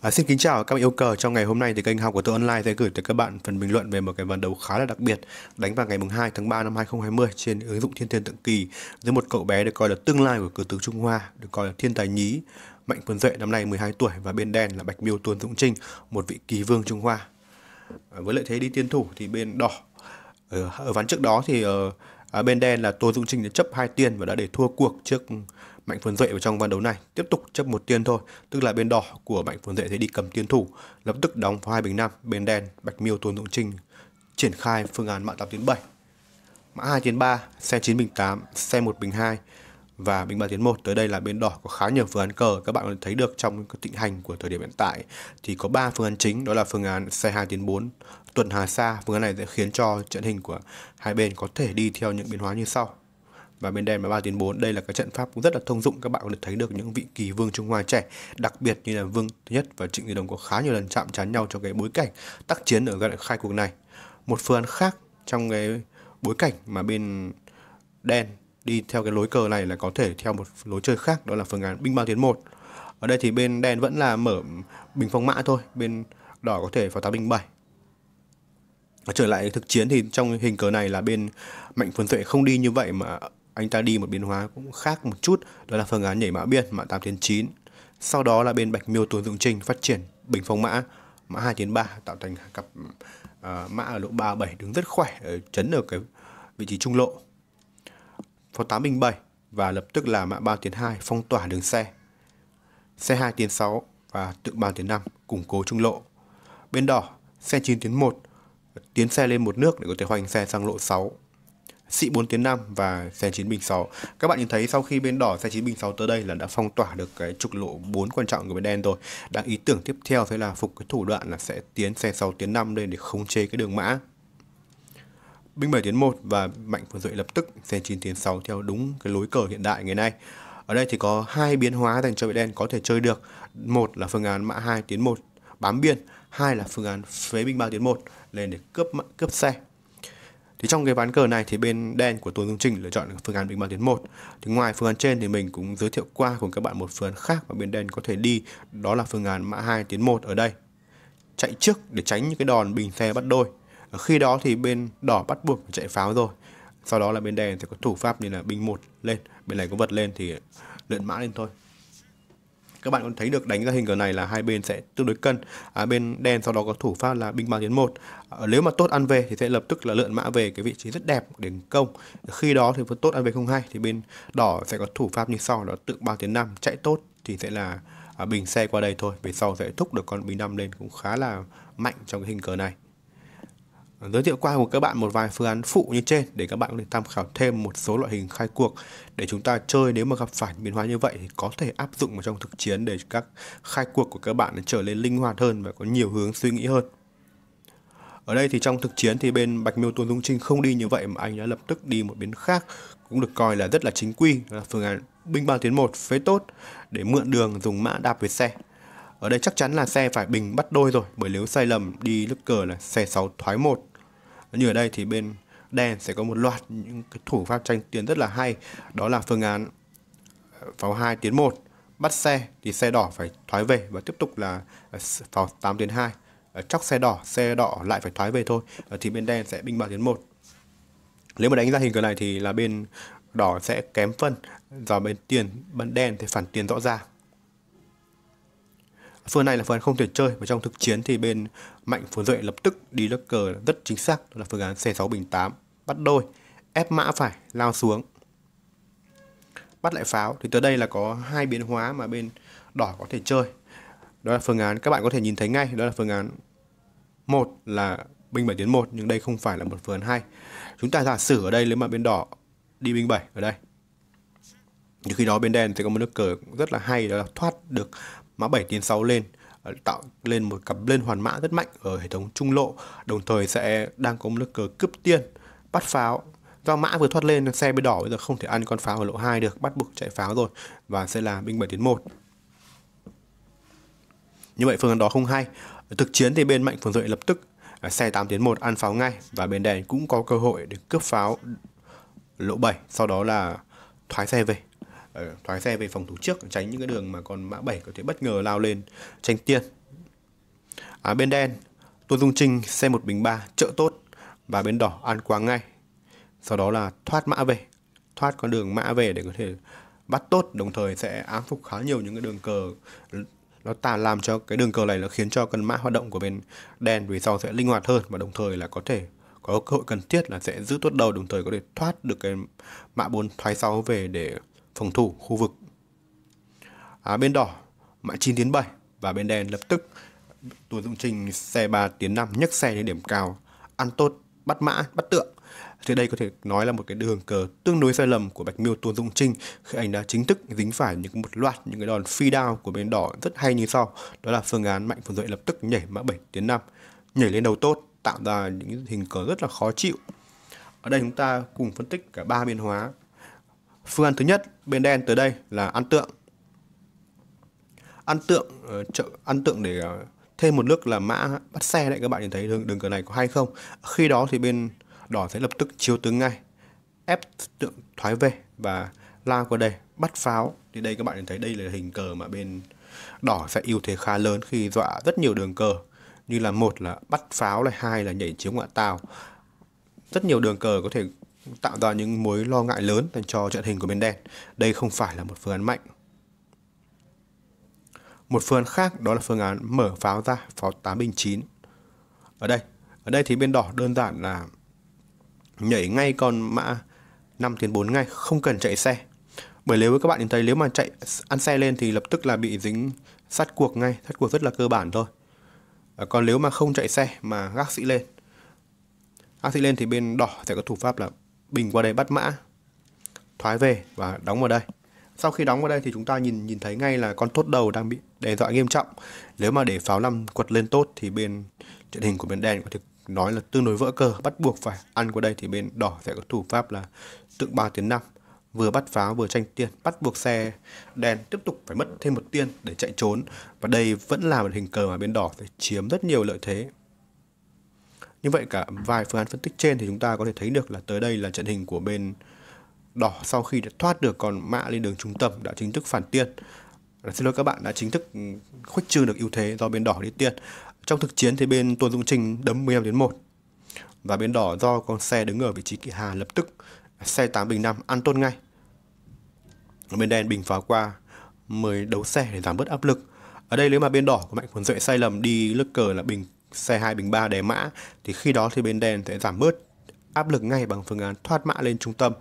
À, xin kính chào các bạn yêu cờ trong ngày hôm nay thì kênh học của tôi online sẽ gửi tới các bạn phần bình luận về một cái ván đấu khá là đặc biệt đánh vào ngày mùng 2 tháng 3 năm 2020 trên ứng dụng thiên thiên tượng kỳ giữa một cậu bé được coi là tương lai của cử tướng Trung Hoa được coi là thiên tài nhí Mạnh Quân Duệ năm nay 12 tuổi và bên đen là Bạch Miêu Tuấn Dũng Trinh một vị kỳ vương Trung Hoa à, với lợi thế đi tiên thủ thì bên đỏ ở, ờ, ở ván trước đó thì ở, ờ, ở à, bên đen là Tô Dũng Trinh đã chấp hai tiên và đã để thua cuộc trước Mạnh Phấn Duệ vào trong ván đấu này tiếp tục chấp một tiền thôi, tức là bên đỏ của Mạnh Phấn Duệ sẽ đi cầm tiền thủ, lập tức đóng vào hai bình năm, bên đen Bạch Miêu Tuấn Dũng Trinh triển khai phương án mạng tám tiến bảy Mã hai tiến ba xe chín bình tám xe một bình hai và bình ba tiến một tới đây là bên đỏ có khá nhiều phương án cờ các bạn có thể thấy được trong thịnh hành của thời điểm hiện tại thì có ba phương án chính đó là phương án xe hai tiến bốn tuần Hà Sa phương án này sẽ khiến cho trận hình của hai bên có thể đi theo những biến hóa như sau và bên đen là 3 tiến 4. Đây là cái trận pháp cũng rất là thông dụng các bạn có được thấy được những vị kỳ vương Trung Hoa trẻ, đặc biệt như là Vương thứ nhất và Trịnh Duy Đồng có khá nhiều lần chạm trán nhau trong cái bối cảnh tác chiến ở giai khai cuộc này. Một phương án khác trong cái bối cảnh mà bên đen đi theo cái lối cờ này là có thể theo một lối chơi khác đó là phương án binh bao tiến một ở đây thì bên đen vẫn là mở bình phong mã thôi bên đỏ có thể pháo tá binh 7 trở lại thực chiến thì trong hình cờ này là bên mạnh phấn tuệ không đi như vậy mà anh ta đi một biến hóa cũng khác một chút, đó là phương án nhảy mã biên mã 8 tiến 9. Sau đó là bên Bạch Miêu Tuấn Dụng trình phát triển bình phong mã, mã 2 tiến 3 tạo thành cặp uh, mã ở lộ 37 đứng rất khỏe ở ờ, chấn ở cái vị trí trung lộ. Phó 8 bình 7 và lập tức là mã 3 tiến 2 phong tỏa đường xe. Xe 2 tiến 6 và tượng 3 tiến 5 củng cố trung lộ. Bên đỏ, xe 9 tiến 1 tiến xe lên một nước để có thể hoành xe sang lộ 6 Sĩ 4 tiến 5 và xe 9 bình 6. Các bạn nhìn thấy sau khi bên đỏ xe 9 bình 6 tới đây là đã phong tỏa được cái trục lộ 4 quan trọng của bên đen rồi. Đang ý tưởng tiếp theo sẽ là phục cái thủ đoạn là sẽ tiến xe 6 tiến 5 lên để khống chế cái đường mã. Binh 7 tiến 1 và Mạnh Phương Duệ lập tức xe 9 tiến 6 theo đúng cái lối cờ hiện đại ngày nay. Ở đây thì có hai biến hóa dành cho bên đen có thể chơi được. Một là phương án mã 2 tiến 1 bám biên, hai là phương án phế binh 3 tiến 1 lên để cướp cướp xe thì trong cái ván cờ này thì bên đen của Tuấn Dương Trinh lựa chọn phương án bình bàn tiến một. Thì ngoài phương án trên thì mình cũng giới thiệu qua cùng các bạn một phương án khác mà bên đen có thể đi, đó là phương án mã 2 tiến một ở đây. Chạy trước để tránh những cái đòn bình xe bắt đôi. Ở khi đó thì bên đỏ bắt buộc chạy pháo rồi. Sau đó là bên đen sẽ có thủ pháp như là binh một lên, bên này có vật lên thì lượn mã lên thôi các bạn còn thấy được đánh ra hình cờ này là hai bên sẽ tương đối cân à, bên đen sau đó có thủ pháp là binh ba tiến một à, nếu mà tốt ăn về thì sẽ lập tức là lượn mã về cái vị trí rất đẹp để công khi đó thì tốt ăn về không hay thì bên đỏ sẽ có thủ pháp như sau đó tự ba tiến năm chạy tốt thì sẽ là à, bình xe qua đây thôi về sau sẽ thúc được con bình năm lên cũng khá là mạnh trong cái hình cờ này giới thiệu qua của các bạn một vài phương án phụ như trên để các bạn có thể tham khảo thêm một số loại hình khai cuộc để chúng ta chơi nếu mà gặp phải biến hóa như vậy thì có thể áp dụng vào trong thực chiến để các khai cuộc của các bạn trở nên linh hoạt hơn và có nhiều hướng suy nghĩ hơn. Ở đây thì trong thực chiến thì bên Bạch Miêu Tôn Dung Trinh không đi như vậy mà anh đã lập tức đi một biến khác cũng được coi là rất là chính quy là phương án binh ba tiến một phế tốt để mượn đường dùng mã đạp về xe ở đây chắc chắn là xe phải bình bắt đôi rồi bởi nếu sai lầm đi lướt cờ là xe 6 thoái một như ở đây thì bên đen sẽ có một loạt những cái thủ pháp tranh tiến rất là hay đó là phương án ờ, pháo 2 tiến 1 bắt xe thì xe đỏ phải thoái về và tiếp tục là ờ, pháo 8 tiến 2 ờ, chóc xe đỏ xe đỏ lại phải thoái về thôi thì bên đen sẽ binh 3 tiến 1 nếu mà đánh ra hình cờ này thì là bên đỏ sẽ kém phân và bên tiền bên đen thì phản tiền rõ ràng Phương này là phương án không thể chơi và trong thực chiến thì bên Mạnh Phú Duệ lập tức đi lớp cờ rất chính xác đó là phương án C6 bình 8 bắt đôi ép mã phải lao xuống bắt lại pháo thì tới đây là có hai biến hóa mà bên đỏ có thể chơi đó là phương án các bạn có thể nhìn thấy ngay đó là phương án một là binh 7 tiến 1 nhưng đây không phải là một phương án hay chúng ta giả sử ở đây nếu mà bên đỏ đi binh 7 ở đây thì khi đó bên đen sẽ có một nước cờ rất là hay đó là thoát được mã 7 tiến 6 lên ờ, tạo lên một cặp lên hoàn mã rất mạnh ở hệ thống trung lộ đồng thời sẽ đang có một lực cờ cướp tiên bắt pháo do mã vừa thoát lên xe bên đỏ bây giờ không thể ăn con pháo ở lộ 2 được bắt buộc chạy pháo rồi và sẽ là binh 7 tiến 1 như vậy phương án đó không hay thực chiến thì bên mạnh phường dậy lập tức à, xe 8 tiến 1 ăn pháo ngay và bên đèn cũng có cơ hội để cướp pháo lộ 7 sau đó là thoái xe về Ờ, thoái xe về phòng thủ trước tránh những cái đường mà còn mã 7 có thể bất ngờ lao lên tranh tiên à, bên đen tôi dung trinh xe một bình ba trợ tốt và bên đỏ ăn quá ngay sau đó là thoát mã về thoát con đường mã về để có thể bắt tốt đồng thời sẽ ám phục khá nhiều những cái đường cờ nó tà làm cho cái đường cờ này nó khiến cho cân mã hoạt động của bên đen vì sau sẽ linh hoạt hơn và đồng thời là có thể có cơ hội cần thiết là sẽ giữ tốt đầu đồng thời có thể thoát được cái mã bốn thoái sau về để phòng thủ khu vực. À, bên đỏ mã 9 tiến 7 và bên đen lập tức Tuần dụng trình xe 3 tiến 5 nhấc xe đến điểm cao, ăn tốt, bắt mã, bắt tượng. Thì đây có thể nói là một cái đường cờ tương đối sai lầm của Bạch Miêu Tuần Dung Trinh khi anh đã chính thức dính phải những một loạt những cái đòn phi đao của bên đỏ rất hay như sau. Đó là phương án Mạnh Phượng Duệ lập tức nhảy mã 7 tiến 5, nhảy lên đầu tốt, tạo ra những hình cờ rất là khó chịu. Ở đây chúng ta cùng phân tích cả ba biên hóa Phương án thứ nhất, bên đen tới đây là ăn tượng. Ăn tượng trợ ờ, ăn tượng để ờ, thêm một nước là mã bắt xe đấy các bạn nhìn thấy đường đường cờ này có hay không. Khi đó thì bên đỏ sẽ lập tức chiếu tướng ngay, ép tượng thoái về và lao qua đây bắt pháo. Thì đây các bạn nhìn thấy đây là hình cờ mà bên đỏ sẽ ưu thế khá lớn khi dọa rất nhiều đường cờ như là một là bắt pháo này hai là nhảy chiếu ngoại tàu rất nhiều đường cờ có thể tạo ra những mối lo ngại lớn dành cho trận hình của bên đen. Đây không phải là một phương án mạnh. Một phương án khác đó là phương án mở pháo ra, pháo 8 binh 9. Ở đây, ở đây thì bên đỏ đơn giản là nhảy ngay con mã 5 tiến 4 ngay, không cần chạy xe. Bởi nếu các bạn nhìn thấy nếu mà chạy ăn xe lên thì lập tức là bị dính sát cuộc ngay, sát cuộc rất là cơ bản thôi. Ờ, còn nếu mà không chạy xe mà gác sĩ lên, gác sĩ lên thì bên đỏ sẽ có thủ pháp là bình qua đây bắt mã thoái về và đóng vào đây sau khi đóng vào đây thì chúng ta nhìn nhìn thấy ngay là con tốt đầu đang bị đe dọa nghiêm trọng nếu mà để pháo năm quật lên tốt thì bên trận hình của bên đen có thể nói là tương đối vỡ cờ bắt buộc phải ăn qua đây thì bên đỏ sẽ có thủ pháp là tượng 3 tiến 5 vừa bắt pháo vừa tranh tiền bắt buộc xe đen tiếp tục phải mất thêm một tiên để chạy trốn và đây vẫn là một hình cờ mà bên đỏ phải chiếm rất nhiều lợi thế như vậy cả vài phương án phân tích trên thì chúng ta có thể thấy được là tới đây là trận hình của bên đỏ sau khi đã thoát được còn mã lên đường trung tâm đã chính thức phản tiên xin lỗi các bạn đã chính thức ừ, khuếch trương được ưu thế do bên đỏ đi tiên trong thực chiến thì bên tuần dung trinh đấm 15 đến 1 và bên đỏ do con xe đứng ở vị trí kỵ hà lập tức xe 8 bình 5 ăn tôn ngay bên đen bình phá qua 10 đấu xe để giảm bớt áp lực ở đây nếu mà bên đỏ của mạnh quần duệ sai lầm đi lướt cờ là bình xe 2 bình 3 đè mã thì khi đó thì bên đen sẽ giảm bớt áp lực ngay bằng phương án thoát mã lên trung tâm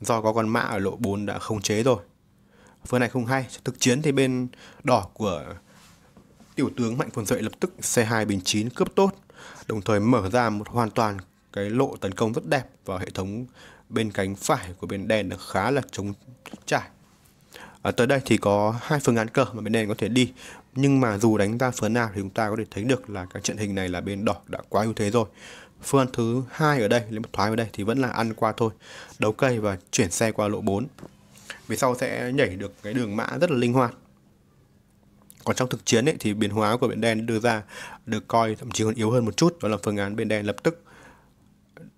do có con mã ở lộ 4 đã khống chế rồi. Phương này không hay, thực chiến thì bên đỏ của tiểu tướng Mạnh Phồn Dậy lập tức xe 2 bình 9 cướp tốt, đồng thời mở ra một hoàn toàn cái lộ tấn công rất đẹp vào hệ thống bên cánh phải của bên đen là khá là chống trải. ở tới đây thì có hai phương án cờ mà bên đen có thể đi nhưng mà dù đánh ra phấn nào thì chúng ta có thể thấy được là cái trận hình này là bên đỏ đã quá ưu thế rồi phương thứ hai ở đây nếu thoái ở đây thì vẫn là ăn qua thôi đấu cây và chuyển xe qua lộ 4 về sau sẽ nhảy được cái đường mã rất là linh hoạt còn trong thực chiến ấy, thì biến hóa của bên đen đưa ra được coi thậm chí còn yếu hơn một chút đó là phương án bên đen lập tức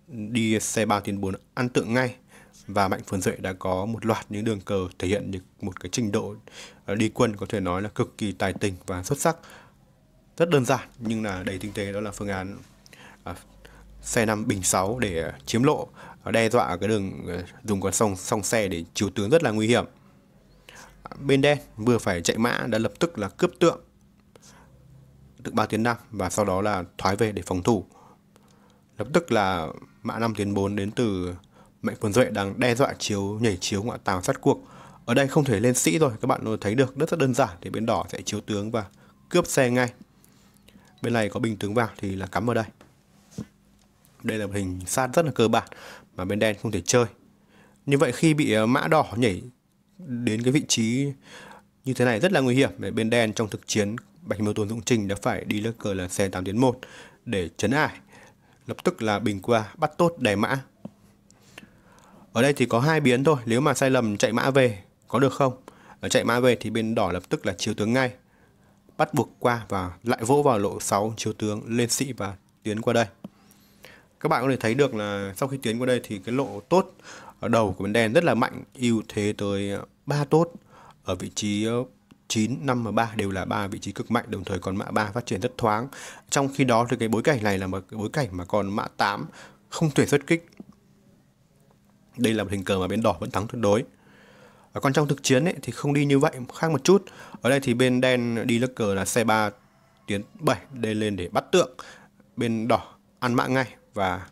đi xe 3 tiền 4 ăn tượng ngay và Mạnh Phường Dậy đã có một loạt những đường cờ thể hiện được một cái trình độ ờ, đi quân có thể nói là cực kỳ tài tình và xuất sắc. Rất đơn giản nhưng là đầy tinh tế đó là phương án à, xe năm bình 6 để chiếm lộ ờ, đe dọa cái đường dùng con sông sông xe để chiếu tướng rất là nguy hiểm. Bên đen vừa phải chạy mã đã lập tức là cướp tượng được 3 tiến 5 và sau đó là thoái về để phòng thủ. Lập tức là mã 5 tiến 4 đến từ Mạnh quân Duệ đang đe dọa chiếu nhảy chiếu ngoại tào sát cuộc. Ở đây không thể lên sĩ rồi, các bạn thấy được rất rất đơn giản thì bên đỏ sẽ chiếu tướng và cướp xe ngay. Bên này có bình tướng vào thì là cắm ở đây. Đây là hình sát rất là cơ bản mà bên đen không thể chơi. Như vậy khi bị ờ, mã đỏ nhảy đến cái vị trí như thế này rất là nguy hiểm để bên đen trong thực chiến Bạch Miêu Tôn Dũng Trình đã phải đi lơ cờ là xe 8 tiến 1 để chấn ải. Lập tức là bình qua bắt tốt đè mã ở đây thì có hai biến thôi nếu mà sai lầm chạy mã về có được không ở chạy mã về thì bên đỏ lập tức là chiếu tướng ngay bắt buộc qua và lại vỗ vào lộ 6 chiếu tướng lên sĩ và tiến qua đây các bạn có thể thấy được là sau khi tiến qua đây thì cái lộ tốt ở đầu của bên đen rất là mạnh ưu thế tới 3 tốt ở vị trí 9, ờ, 5 và 3 đều là ba vị trí cực mạnh đồng thời còn mã 3 phát triển rất thoáng trong khi đó thì cái bối cảnh này là một cái bối cảnh mà còn mã 8 không thể xuất kích đây là một hình cờ mà bên đỏ vẫn thắng tuyệt đối. Và còn trong thực chiến ấy, thì không đi như vậy, khác một chút. Ở đây thì bên đen đi nước cờ là xe 3 tiến 7 đây lên để bắt tượng. Bên đỏ ăn mạng ngay và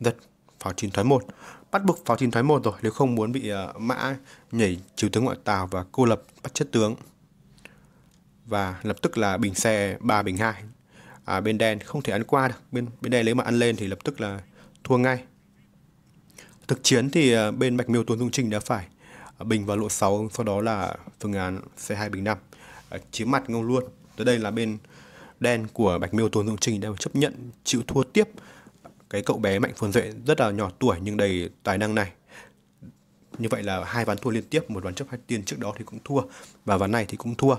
giật pháo chín thoái 1. Bắt buộc pháo chín thoái 1 rồi nếu không muốn bị uh, mã nhảy trừ tướng ngoại tào và cô lập bắt chết tướng. Và lập tức là bình xe 3 bình 2. À, bên đen không thể ăn qua được. Bên bên đen nếu mà ăn lên thì lập tức là thua ngay. Thực chiến thì ờ, bên Bạch Miêu Tuấn Dung Trinh đã phải ờ, bình vào lộ 6, sau đó là phương án C2 bình 5, ờ, chiếm mặt ngông luôn. Tới đây là bên đen của Bạch Miêu Tuấn Dung Trinh đang chấp nhận chịu thua tiếp cái cậu bé Mạnh Phương Duệ rất là nhỏ tuổi nhưng đầy tài năng này. Như vậy là hai ván thua liên tiếp, một ván chấp hai tiền trước đó thì cũng thua và ván này thì cũng thua.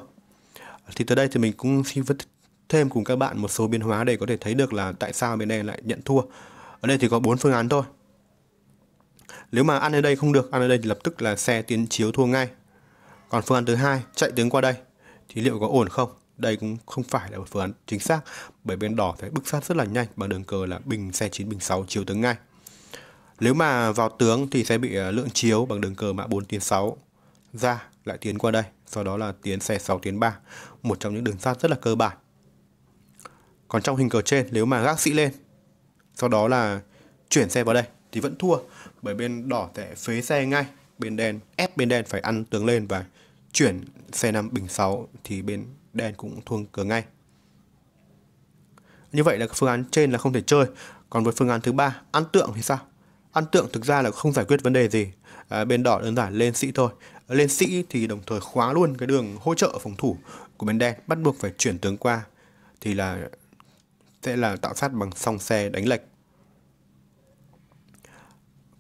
Thì tới đây thì mình cũng xin phân thêm cùng các bạn một số biến hóa để có thể thấy được là tại sao bên đen lại nhận thua. Ở đây thì có bốn phương án thôi. Nếu mà ăn ở đây không được, ăn ở đây thì lập tức là xe tiến chiếu thua ngay. Còn phương án thứ hai chạy tướng qua đây thì liệu có ổn không? Đây cũng không phải là một phương án chính xác bởi bên đỏ phải bức sát rất là nhanh bằng đường cờ là bình xe 9 bình 6 chiếu tướng ngay. Nếu mà vào tướng thì sẽ bị ờ, lượng chiếu bằng đường cờ mã 4 tiến 6 ra lại tiến qua đây, sau đó là tiến xe 6 tiến 3, một trong những đường sát rất là cơ bản. Còn trong hình cờ trên nếu mà gác sĩ lên, sau đó là chuyển xe vào đây thì vẫn thua bởi bên đỏ sẽ phế xe ngay bên đen ép bên đen phải ăn tướng lên và chuyển xe 5 bình 6 thì bên đen cũng thua cửa ngay như vậy là phương án trên là không thể chơi còn với phương án thứ ba ăn tượng thì sao ăn tượng thực ra là không giải quyết vấn đề gì à, bên đỏ đơn giản lên sĩ thôi lên sĩ thì đồng thời khóa luôn cái đường hỗ trợ phòng thủ của bên đen bắt buộc phải chuyển tướng qua thì là sẽ là tạo sát bằng song xe đánh lệch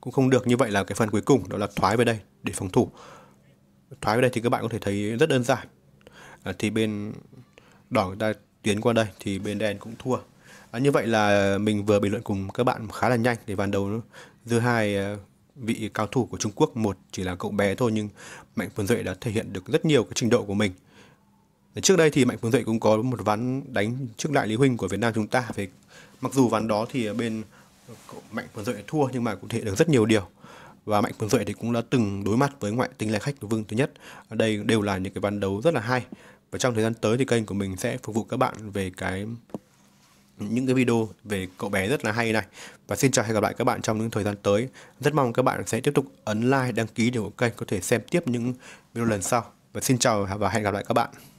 cũng không được như vậy là cái phần cuối cùng đó là thoái về đây để phòng thủ thoái về đây thì các bạn có thể thấy rất đơn giản à, thì bên đỏ người ta tiến qua đây thì bên đen cũng thua à, như vậy là mình vừa bình luận cùng các bạn khá là nhanh để bàn đầu giữa hai à, vị cao thủ của Trung Quốc một chỉ là cậu bé thôi nhưng Mạnh Phương Duệ đã thể hiện được rất nhiều cái trình độ của mình à, trước đây thì Mạnh Phương Duệ cũng có một ván đánh trước lại Lý Huynh của Việt Nam chúng ta về mặc dù ván đó thì bên mạnh quần duệ thua nhưng mà cũng thể được rất nhiều điều và mạnh quần duệ thì cũng đã từng đối mặt với ngoại tinh lai khách của vương thứ nhất đây đều là những cái ván đấu rất là hay và trong thời gian tới thì kênh của mình sẽ phục vụ các bạn về cái những cái video về cậu bé rất là hay này và xin chào hẹn gặp lại các bạn trong những thời gian tới rất mong các bạn sẽ tiếp tục ấn like đăng ký để ủng kênh có thể xem tiếp những video lần sau và xin chào và hẹn gặp lại các bạn